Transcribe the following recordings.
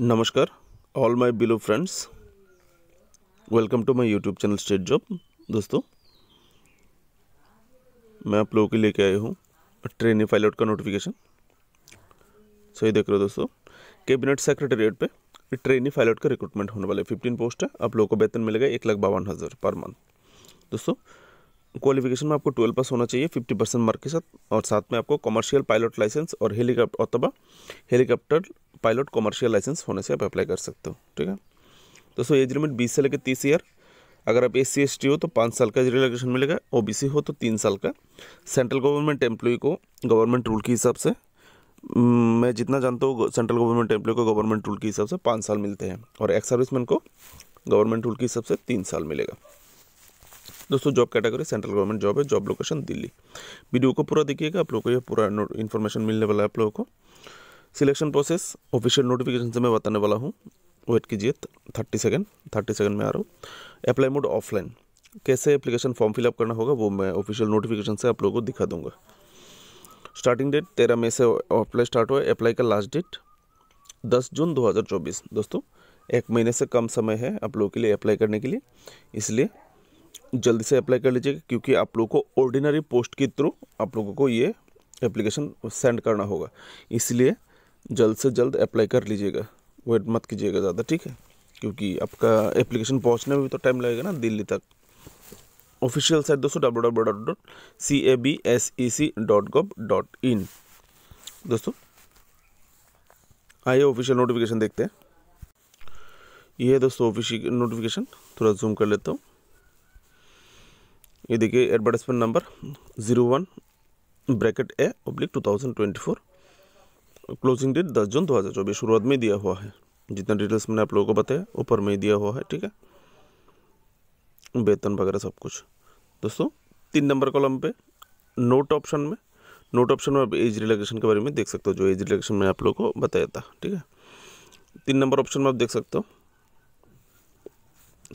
नमस्कार all my beloved friends welcome to my YouTube channel state job दोस्तों मैं आप लोगों के लेके आया हूँ ट्रेनी पायलट का नोटिफिकेशन सही देख रहे हो दोस्तों कैबिनेट सेक्रेटरीट पे ट्रेनी पायलट का रिक्रूटमेंट होने वाला है फिफ्टीन पोस्ट है आप लोगों को वेतन मिलेगा एक लाख बावन हज़ार पर मंथ दोस्तों क्वालिफिकेशन में आपको ट्वेल्व पास होना चाहिए फिफ्टी परसेंट मार्क के साथ और साथ में आपको कमर्शियल पायलट लाइसेंस और हेलीकॉप्टर अथवा हेलीकॉप्टर पायलट कमर्शियल लाइसेंस होने से आप अप्लाई कर सकते हो ठीक है दोस्तों एज लिमिट बीस से लेकर तीस ईयर अगर आप एस सी हो तो पाँच साल का रिलेक्शन मिलेगा ओ हो तो तीन साल का सेंट्रल गवर्नमेंट एम्प्लॉय को गवर्नमेंट रूल के हिसाब से मैं जितना जानता हूँ सेंट्रल गवर्नमेंट एम्प्लॉय को गवर्नमेंट रूल के हिसाब से पाँच साल मिलते हैं और एक्स सर्विसमैन को गवर्नमेंट रूल के हिसाब से तीन साल मिलेगा दोस्तों job category central government job है जॉब लोकेशन दिल्ली वीडियो को पूरा देखिएगा आप लोग को यह पूरा इन्फॉर्मेशन मिलने वाला है आप लोगों को सिलेक्शन प्रोसेस ऑफिशियल नोटिफिकेशन से मैं बताने वाला हूँ वेट कीजिए थर्टी सेकेंड थर्टी सेकेंड में आ रहा हूँ अप्लाई मोड ऑफलाइन कैसे एप्लीकेशन फॉर्म फिलअप करना होगा वो मैं ऑफिशियल नोटिफिकेशन से आप लोगों को दिखा दूंगा स्टार्टिंग डेट तेरह मई से अप्लाई स्टार्ट हुआ अप्लाई का लास्ट डेट दस जून दो दोस्तों एक महीने से कम समय है आप लोगों के लिए अप्लाई करने के लिए इसलिए जल्दी से अप्लाई कर लीजिएगा क्योंकि आप लोगों को ऑर्डिनरी पोस्ट के थ्रू आप लोगों को ये एप्लीकेशन सेंड करना होगा इसलिए जल्द से जल्द अप्लाई कर लीजिएगा वेट मत कीजिएगा ज़्यादा ठीक है क्योंकि आपका एप्लीकेशन पहुंचने में भी तो टाइम लगेगा ना दिल्ली तक ऑफिशियल साइट दोस्तों W W dot dot C A B S E C dot gov dot in दोस्तों आइए ऑफिशियल नोटिफिकेशन देखते हैं ये दोस्तों ऑफिशियल नोटिफिकेशन थोड़ा जूम कर लेता हूँ ये देखिए advertisement number zero one bracket A public two thousand twenty four closing date दस जून दो हज़ार चौबीस शुरुआत में दिया हुआ है जितना डिटेल्स मैंने आप लोगों को बताया ऊपर में ही दिया हुआ है ठीक है वेतन वगैरह सब कुछ दोस्तों तीन नंबर कॉलम पे नोट ऑप्शन में नोट ऑप्शन में आप एज रिलेक्शन के बारे में देख सकते हो जो एज रिलेक्शन मैंने आप लोगों को बताया था ठीक है तीन नंबर ऑप्शन में आप देख सकते हो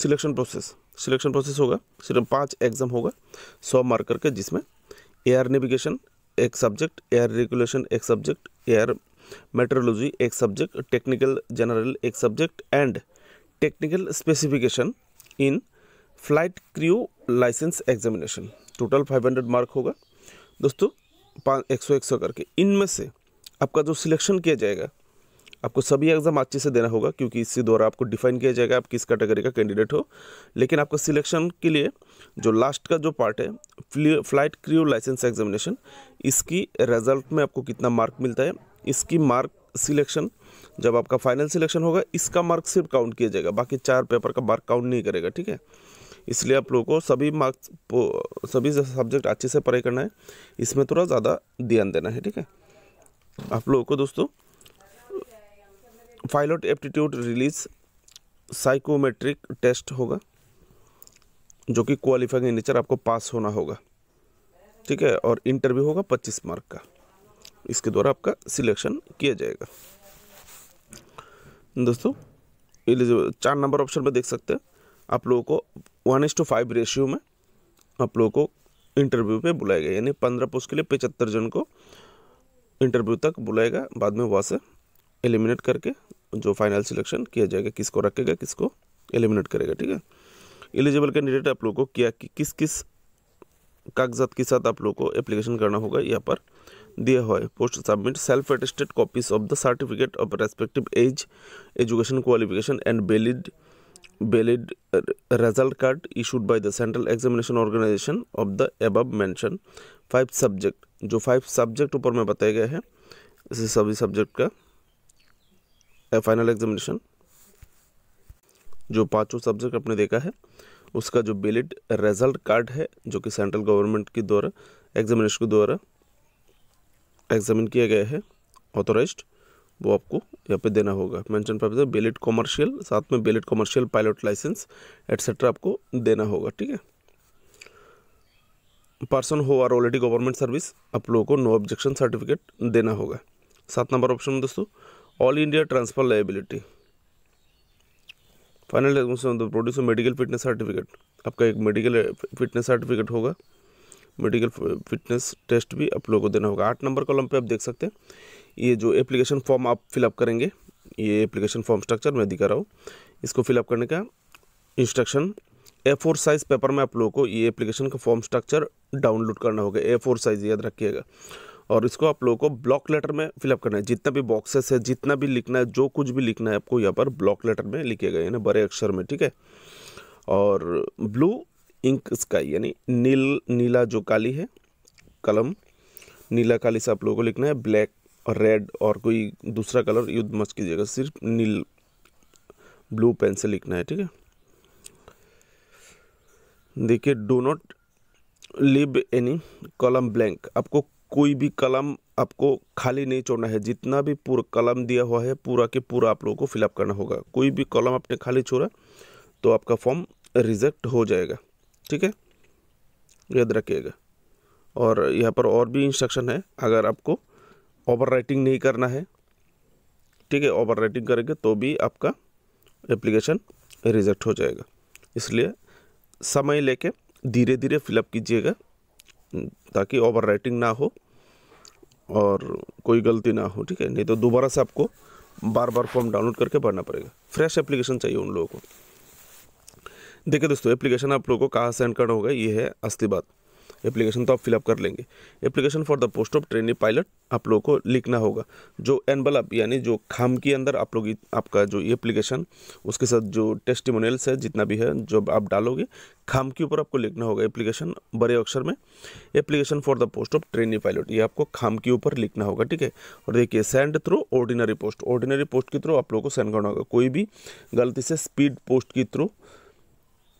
सिलेक्शन प्रोसेस सिलेक्शन प्रोसेस होगा सिर्फ पाँच एग्ज़ाम होगा सौ मार्कर के जिसमें एयर नेविगेशन एक सब्जेक्ट एयर रेगुलेशन एक सब्जेक्ट एयर मेट्रोलॉजी एक सब्जेक्ट टेक्निकल जनरल एक subject and technical specification in flight crew license examination total 500 mark होगा दोस्तों पाँच एक सौ एक सौ करके इनमें से आपका जो सिलेक्शन किया जाएगा आपको सभी एग्ज़ाम अच्छे से देना होगा क्योंकि इसी द्वारा आपको डिफाइन किया जाएगा आप किस कैटेगरी का कैंडिडेट हो लेकिन आपको सिलेक्शन के लिए जो लास्ट का जो पार्ट है फ्लाइट क्रियो लाइसेंस एग्जामिनेशन इसकी रिजल्ट में आपको कितना मार्क मिलता है इसकी मार्क सिलेक्शन जब आपका फाइनल सिलेक्शन होगा इसका मार्क सिर्फ काउंट किया जाएगा बाकी चार पेपर का मार्क काउंट नहीं करेगा ठीक है इसलिए आप लोगों को सभी मार्क्स सभी सब्जेक्ट अच्छे से पढ़ाई करना है इसमें थोड़ा ज़्यादा ध्यान देना है ठीक है आप लोगों को दोस्तों pilot aptitude release psychometric test होगा जो कि क्वालिफाइंग नेचर आपको पास होना होगा ठीक है और इंटरव्यू होगा पच्चीस मार्क का इसके द्वारा आपका सिलेक्शन किया जाएगा दोस्तों एलिजिबल चार नंबर ऑप्शन में देख सकते हैं आप लोगों को one is to five ratio में आप लोगों को इंटरव्यू पे बुलाया गया यानी पंद्रह पोस्ट के लिए पचहत्तर जन को इंटरव्यू तक बुलाएगा बाद में वहाँ से एलिमिनेट करके जो फाइनल सिलेक्शन किया जाएगा किसको रखेगा किसको एलिमिनेट करेगा ठीक है एलिजिबल कैंडिडेट आप लोगों को क्या कि किस किस कागजात के साथ आप लोग को एप्लीकेशन करना होगा यहाँ पर दिया हुआ है post submit self attested copies of the certificate of respective age education qualification and valid valid result card issued by the central examination organisation of the above mentioned five subject जो five subject ऊपर में बताया गया है इसी सभी subject का final examination जो पांचों सब्जेक्ट आपने देखा है उसका जो बेलिड रिजल्ट कार्ड है जो कि सेंट्रल गवर्नमेंट के द्वारा एग्जामिनेशन के द्वारा एग्जामिन किया गया है ऑथोराइज वो आपको यहाँ पे देना होगा मेंशन पर बेलिट कॉमर्शियल साथ में valid commercial pilot license etcetera आपको देना होगा ठीक है पर्सन हो आर ऑलरेडी गवर्नमेंट सर्विस आप लोगों को नो ऑब्जेक्शन सर्टिफिकेट देना होगा सात नंबर ऑप्शन में दोस्तों all India transfer liability final produce medical fitness certificate आपका एक मेडिकल फिटनेस सर्टिफिकेट होगा मेडिकल फिटनेस टेस्ट भी आप लोगों को देना होगा आठ नंबर कॉलम पे आप देख सकते हैं ये जो एप्लीकेशन फॉर्म आप फिलअप करेंगे ये एप्लीकेशन फॉर्म स्ट्रक्चर मैं दिखा रहा हूँ इसको फिलअप करने का instruction A four size paper में आप लोगों को ये एप्लीकेशन का फॉर्म स्ट्रक्चर डाउनलोड करना होगा ए फोर साइज़ याद रखिएगा और इसको आप लोगों को ब्लॉक लेटर में फिलअप करना है जितना भी बॉक्सेस है जितना भी लिखना है जो कुछ भी लिखना है आपको यहाँ पर ब्लॉक लेटर में लिखे गए यानी बड़े अक्षर में ठीक है और ब्लू इंक स्काई यानी नील नीला जो काली है कलम नीला काली से आप लोगों को लिखना है ब्लैक और रेड और कोई दूसरा कलर युद्ध मस्त कीजिएगा सिर्फ नील ब्लू पेन से लिखना है ठीक है देखिए do not leave any column blank आपको कोई भी कलम आपको खाली नहीं छोड़ना है जितना भी पूरा कलम दिया हुआ है पूरा के पूरा आप लोगों को फिलअप करना होगा कोई भी कलम आपने खाली छोड़ा तो आपका फॉर्म रिजेक्ट हो जाएगा ठीक है याद रखिएगा और यहाँ पर और भी इंस्ट्रक्शन है अगर आपको ओवर राइटिंग नहीं करना है ठीक है ओवर राइटिंग करेंगे तो भी आपका एप्लीकेशन रिजेक्ट हो जाएगा इसलिए समय लेके धीरे धीरे फिलअप कीजिएगा ताकि ओवर राइटिंग ना हो और कोई गलती ना हो ठीक है नहीं तो दोबारा से आपको बार बार फॉर्म डाउनलोड करके भरना पड़ेगा फ्रेश एप्लीकेशन चाहिए उन लोगों को देखिए दोस्तों एप्लीकेशन आप लोगों को कहाँ सेंड करना होगा ये है असली बात एप्लीकेशन तो आप फिलअप कर लेंगे application for the post of trainee pilot आप लोगों को लिखना होगा जो एनबलप यानी जो खाम के अंदर आप लोग आपका जो एप्लीकेशन उसके साथ जो टेस्टिमोनियल्स है जितना भी है जो आप डालोगे खाम के ऊपर आपको लिखना होगा एप्लीकेशन बड़े अक्षर में application for the post of trainee pilot ये आपको खाम के ऊपर लिखना होगा ठीक है और देखिए send through ordinary post ordinary post के थ्रू आप लोगों को सेंड करना होगा कोई भी गलती से स्पीड पोस्ट के थ्रू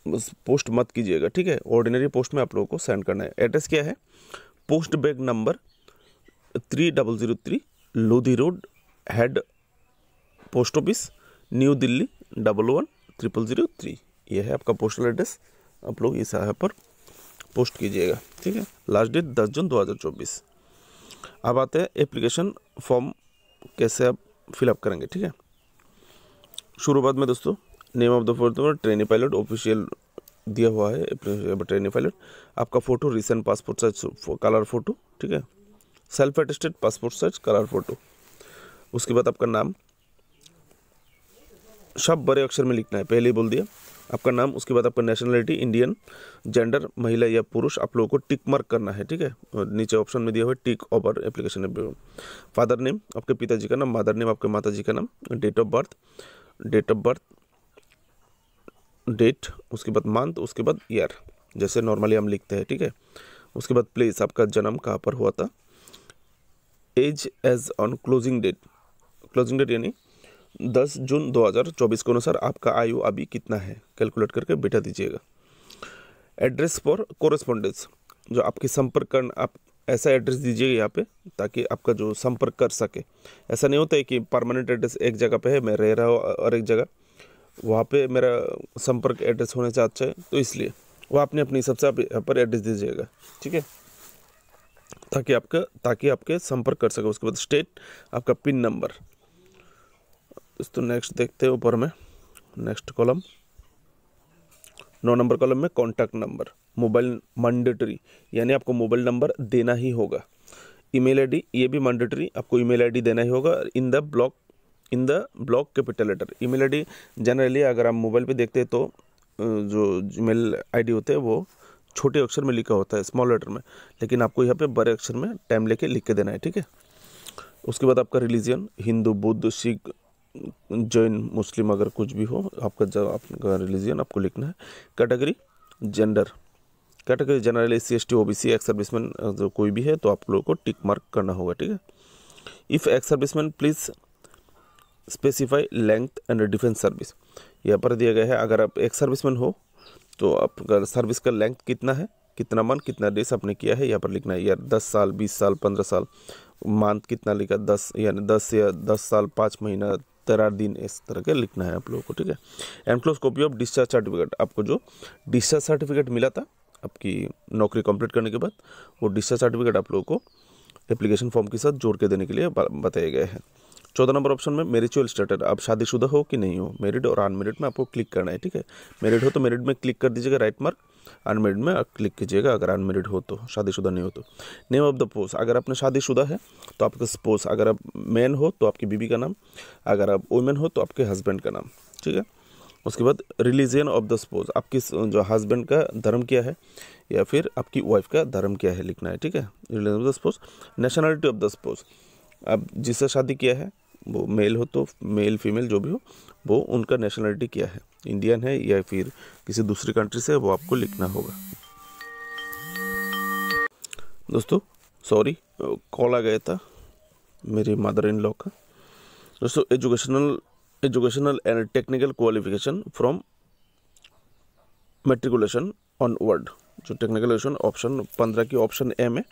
पोस्ट मत कीजिएगा ठीक है ऑर्डिनरी पोस्ट में आप लोगों को सेंड करना है एड्रेस क्या है post bag number three double zero three Lodhi road head post office new Delhi double one triple zero three यह है आपका पोस्टल एड्रेस आप लोग इस यहाँ पर पोस्ट कीजिएगा ठीक है लास्ट डेट दस जून दो हज़ार चौबीस अब आते हैं एप्लीकेशन फॉर्म कैसे आप फिलअप करेंगे ठीक है शुरुआत में दोस्तों name of the photo trainee pilot official दिया हुआ है ट्रेनी पायलट आपका photo recent passport size colour photo ठीक है self attested passport size colour photo उसके बाद आपका नाम सब बड़े अक्षर में लिखना है पहले ही बोल दिया आपका नाम उसके बाद आपका नेशनलिटी इंडियन जेंडर महिला या पुरुष आप लोगों को टिक मार्क करना है ठीक है नीचे ऑप्शन में दिया हुआ है tick over application father name आपके पिताजी का नाम मदर नेम आपके माता जी का नाम date of birth date of birth date उसके बाद मंथ उसके बाद ईयर जैसे नॉर्मली हम लिखते हैं ठीक है उसके बाद प्लेस आपका जन्म कहाँ पर हुआ था age age on closing date closing date यानी दस जून 2024 के अनुसार आपका आयु अभी कितना है कैलकुलेट करके बैठा दीजिएगा एड्रेस फॉर कोरस्पॉन्डेंस जो आपके संपर्क कर आप ऐसा एड्रेस दीजिएगा यहाँ पे ताकि आपका जो संपर्क कर सके ऐसा नहीं होता है कि परमानेंट एड्रेस एक जगह पे है मैं रह रहा हूँ और एक जगह वहाँ पे मेरा संपर्क एड्रेस होना चाहता है तो इसलिए वो आपने अपने हिसाब से आप यहाँ पर एड्रेस दीजिएगा ठीक है ताकि आपका ताकि आपके संपर्क कर सके उसके बाद स्टेट आपका पिन नंबर दोस्तों नेक्स्ट देखते हैं ऊपर में नेक्स्ट कॉलम नौ नंबर कॉलम में कॉन्टैक्ट नंबर मोबाइल मंडेटरी यानी आपको मोबाइल नंबर देना ही होगा ईमेल आईडी ये भी मंडेटरी आपको ईमेल आईडी देना ही होगा in the block in the block capital letter email ID generally अगर आप मोबाइल पे देखते हैं तो जो जीमेल आईडी होते हैं वो छोटे अक्षर में लिखा होता है स्मॉल लेटर में लेकिन आपको यहाँ पे बड़े अक्षर में टाइम लेके लिख के देना है ठीक है उसके बाद आपका रिलीजन हिंदू बुद्ध सिख जैन मुस्लिम अगर कुछ भी हो आपका जब आपका रिलीजन आपको लिखना है category gender category general S C S T O B C ex serviceman जो कोई भी है तो आप लोगों को टिक मार्क करना होगा ठीक है if ex serviceman please specify length and defence service यहाँ पर दिया गया है अगर आप एक सर्विसमैन हो तो आपका सर्विस का लेंथ कितना है कितना मंथ कितना डेज आपने किया है यहाँ पर लिखना है यार दस साल बीस साल पंद्रह साल मंथ कितना लिखा दस यानी दस या दस साल पाँच महीना तेरह दिन इस तरह के लिखना है आप लोगों को ठीक है enclose copy of discharge certificate आपको जो डिस्चार्ज सर्टिफिकेट मिला था आपकी नौकरी कंप्लीट करने के बाद वो डिस्चार्ज सर्टिफिकेट आप लोगों को एप्लीकेशन फॉर्म के साथ जोड़ के देने के लिए बताया गया है चौदह नंबर ऑप्शन में मेरिचुअल स्टेटस आप शादीशुदा हो कि नहीं हो मेरिड और अनमेरिड में आपको क्लिक करना है ठीक है मेरिड हो तो मेरिड में क्लिक कर दीजिएगा राइट मार्क अनमेरिड में क्लिक कीजिएगा अगर अनमेरिड हो तो शादीशुदा नहीं हो तो नेम ऑफ द पोस्ट अगर आपने शादीशुदा है तो आपका पोस्ट अगर आप मैन हो तो आपकी बीबी का नाम अगर आप वुमेन हो तो आपके हस्बैंड का नाम ठीक है उसके बाद रिलीजन ऑफ द स्पोज आपकी जो हस्बैंड का धर्म क्या है या फिर आपकी वाइफ का धर्म क्या है लिखना है ठीक है religion of the spouse nationality of the spouse आप जिससे शादी किया है वो मेल हो तो मेल फीमेल जो भी हो वो उनका नेशनलिटी क्या है इंडियन है या फिर किसी दूसरी कंट्री से वो आपको लिखना होगा दोस्तों सॉरी कॉल आ गया था मेरी मदर इन लॉ का दोस्तों educational educational and technical qualification from matriculation ऑन वर्ड जो टेक्निकल ऑप्शन पंद्रह की ऑप्शन ए में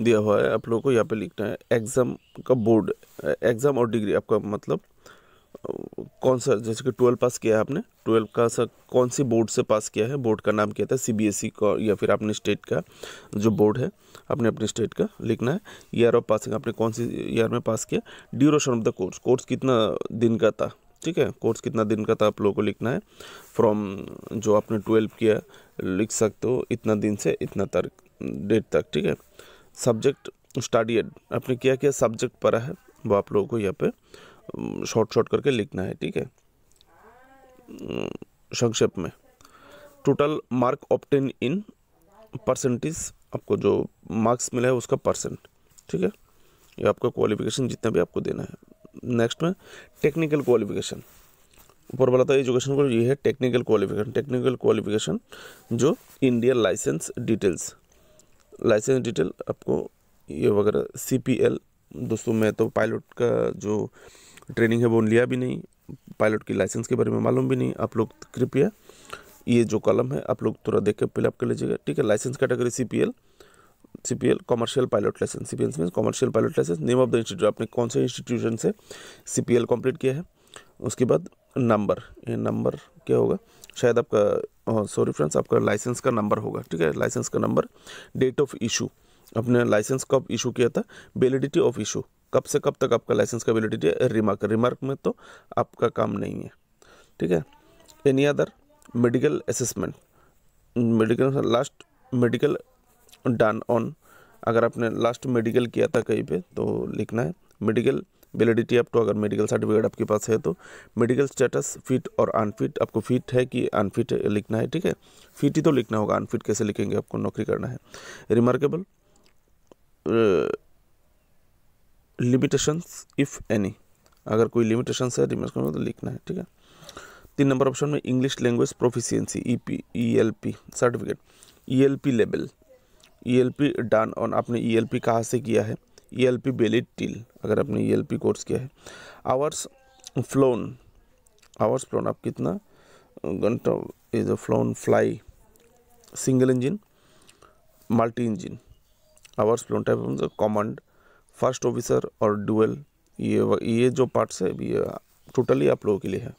दिया हुआ है आप लोगों को यहाँ पे लिखना है एग्ज़ाम का बोर्ड एग्ज़ाम और डिग्री आपका मतलब कौन सा जैसे कि ट्वेल्व पास किया है आपने ट्वेल्व का सर कौन सी बोर्ड से पास किया है बोर्ड का नाम क्या था सी ई e का या फिर आपने स्टेट का जो बोर्ड है आपने अपने स्टेट का लिखना है ईयर ऑफ पासिंग आपने कौन सी ईयर में पास किया duration of the course course कितना दिन का था ठीक है कोर्स कितना दिन का था आप लोगों को लिखना है फ्रॉम जो आपने ट्वेल्व किया लिख सकते हो इतना दिन से इतना तारीख डेट तक ठीक है सब्जेक्ट स्टडीड आपने क्या क्या सब्जेक्ट पढ़ा है वो आप लोगों को यहाँ पे शॉर्ट शॉर्ट करके लिखना है ठीक है संक्षेप में total mark obtain in percentage आपको जो मार्क्स मिला है उसका परसेंट ठीक है ये आपका क्वालिफिकेशन जितना भी आपको देना है नेक्स्ट में टेक्निकल क्वालिफिकेशन ऊपर वाला था एजुकेशन को ये है टेक्निकल क्वालिफिकेशन टेक्निकल क्वालिफिकेशन जो Indian license details license detail आपको ये वगैरह सी पी एल दोस्तों मैं तो पायलट का जो ट्रेनिंग है वो लिया भी नहीं पायलट की लाइसेंस के बारे में मालूम भी नहीं आप लोग कृपया ये जो कॉलम है आप लोग थोड़ा देख कर फिलअप कर लीजिएगा ठीक है license category C P L C P L commercial pilot license C P L mean commercial pilot license name of the institute आपने कौन से इंस्टीट्यूशन से सी पी एल कम्प्लीट किया है उसके बाद नंबर ये नंबर क्या होगा शायद आपका सॉरी हाँ, फ्रेंड्स आपका लाइसेंस का नंबर होगा ठीक है लाइसेंस का नंबर डेट ऑफ इशू आपने लाइसेंस कब इशू किया था वेलिडिटी ऑफ इशू कब से कब तक आपका लाइसेंस का वेलिडिटी है रिमार्क रिमार्क में तो आपका काम नहीं है ठीक है any other medical assessment medical last medical done on अगर आपने लास्ट मेडिकल किया था कहीं पे तो लिखना है मेडिकल वेलिडिटी आप तो अगर मेडिकल सर्टिफिकेट आपके पास है तो मेडिकल स्टेटस फिट और अनफिट आपको फिट है कि अनफिट लिखना है ठीक है फिट ही तो लिखना होगा अनफिट कैसे लिखेंगे आपको नौकरी करना है रिमार्केबल लिमिटेशंस इफ़ एनी अगर कोई लिमिटेशन है रिमार्केबल तो लिखना है ठीक है तीन नंबर ऑप्शन में English language proficiency E P E L P certificate E L P level E L P done on आपने ई एल पी कहाँ से किया है E L P valid till अगर आपने ई एल पी कोर्स किया है आवर्स फ्लोन आवर्स फ्लोन आप कितना घंटा is a flown fly single engine multi engine hours flown type command first officer और डुअल ये ये जो पार्ट्स है ये टोटली आप लोगों के लिए है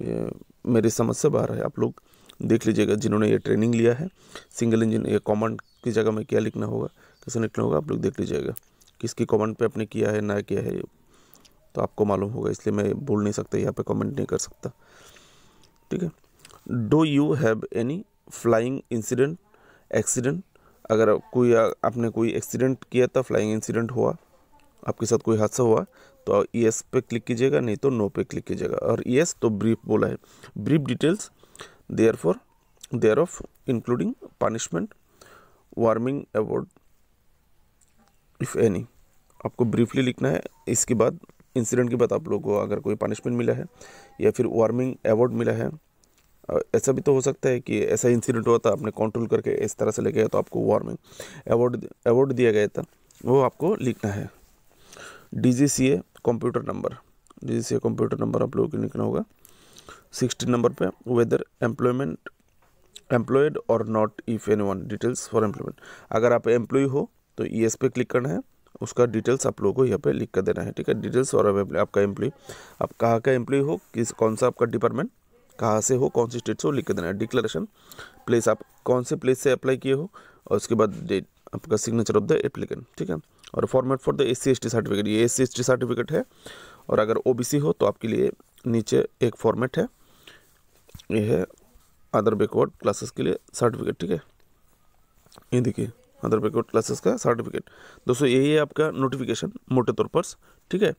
ये मेरी समझ से बाहर है आप लोग देख लीजिएगा जिन्होंने ये ट्रेनिंग लिया है सिंगल इंजन ये कॉमन की जगह में क्या लिखना होगा कैसे लिखना होगा आप लोग देख लीजिएगा किसकी कमेंट पे आपने किया है ना किया है तो आपको मालूम होगा इसलिए मैं बोल नहीं सकता यहाँ पे कमेंट नहीं कर सकता ठीक है do you have any flying incident accident अगर कोई आपने कोई एक्सीडेंट किया था फ्लाइंग इंसिडेंट हुआ आपके साथ कोई हादसा हुआ तो यस पे क्लिक कीजिएगा नहीं तो नो पे क्लिक कीजिएगा और यस तो ब्रीफ बोला है brief details therefor thereof including punishment warning award if any आपको ब्रीफली लिखना है इसके बाद इंसिडेंट के बाद आप लोगों को अगर कोई पनिशमेंट मिला है या फिर वार्मिंग अवार्ड मिला है ऐसा भी तो हो सकता है कि ऐसा इंसिडेंट हुआ था आपने कंट्रोल करके इस तरह से ले गया तो आपको वार्मिंग अवार्ड अवार्ड दिया गया था वो आपको लिखना है D G C A computer number D G C A computer number आप लोगों को लिखना होगा सिक्सटीन नंबर पे वेदर एम्प्लॉयमेंट एम्प्लॉयड और not if any one details for employment अगर आप एम्प्लॉय हो तो ई e एस पे क्लिक करना है उसका डिटेल्स आप लोगों को यहाँ पे लिख कर देना है ठीक है डिटेल्स और आपका एम्प्लॉय आप कहाँ का एम्प्लॉय हो किस कौन सा आपका डिपार्टमेंट कहाँ से हो कौन सी स्टेट से हो लिख कर देना है डिक्लेरेशन प्लेस आप कौन से प्लेस से अप्लाई किए हो और उसके बाद डेट आपका सिग्नेचर ऑफ द एप्लीकेंट ठीक है और format for the S C certificate ये एस सी सर्टिफिकेट है और अगर ओ हो तो आपके लिए नीचे एक फॉर्मेट है ये है अदर बैकवर्ड क्लासेस के लिए सर्टिफिकेट ठीक है ये देखिए अदर बैकवर्ड क्लासेस का सर्टिफिकेट दोस्तों यही है आपका नोटिफिकेशन मोटे तौर पर ठीक है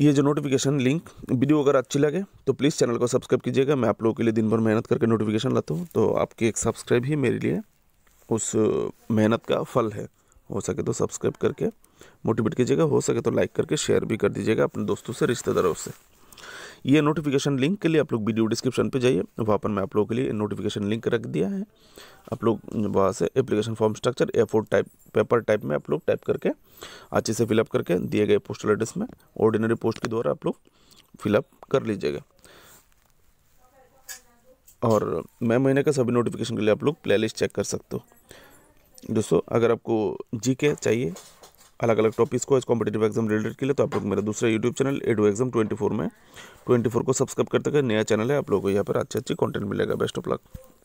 ये जो नोटिफिकेशन लिंक वीडियो अगर अच्छी लगे तो प्लीज़ चैनल को सब्सक्राइब कीजिएगा मैं आप लोगों के लिए दिन भर मेहनत करके नोटिफिकेशन लाता हूँ तो आपकी एक सब्सक्राइब ही मेरे लिए उस मेहनत का फल है हो सके तो सब्सक्राइब करके मोटिवेट कीजिएगा हो सके तो लाइक करके शेयर भी कर दीजिएगा अपने दोस्तों से रिश्तेदारों से ये नोटिफिकेशन लिंक के लिए आप लोग वीडियो डिस्क्रिप्शन पे जाइए वहाँ पर मैं आप लोगों के लिए नोटिफिकेशन लिंक रख दिया है आप लोग वहाँ से application form structure A type paper type में आप लोग टाइप करके अच्छे से फिलअप करके दिए गए पोस्टल एड्रेस में ऑर्डिनरी पोस्ट के द्वारा आप लोग फिलअप कर लीजिएगा और मैं महीने का सभी नोटिफिकेशन के लिए आप लोग प्ले चेक कर सकते हो दोस्तों अगर आपको जी के चाहिए अलग अलग टॉपिक्स को इस कॉम्पिटेटिव एग्जाम रिलेटेड के लिए तो आप लोग मेरा दूसरा YouTube channel two exam twenty four में ट्वेंटी फोर को सब्सक्राइब करते हुए नया चैनल है आप लोगों को यहाँ पर अच्छे अच्छी कॉन्टेंट मिलेगा बेस्ट ऑफ लक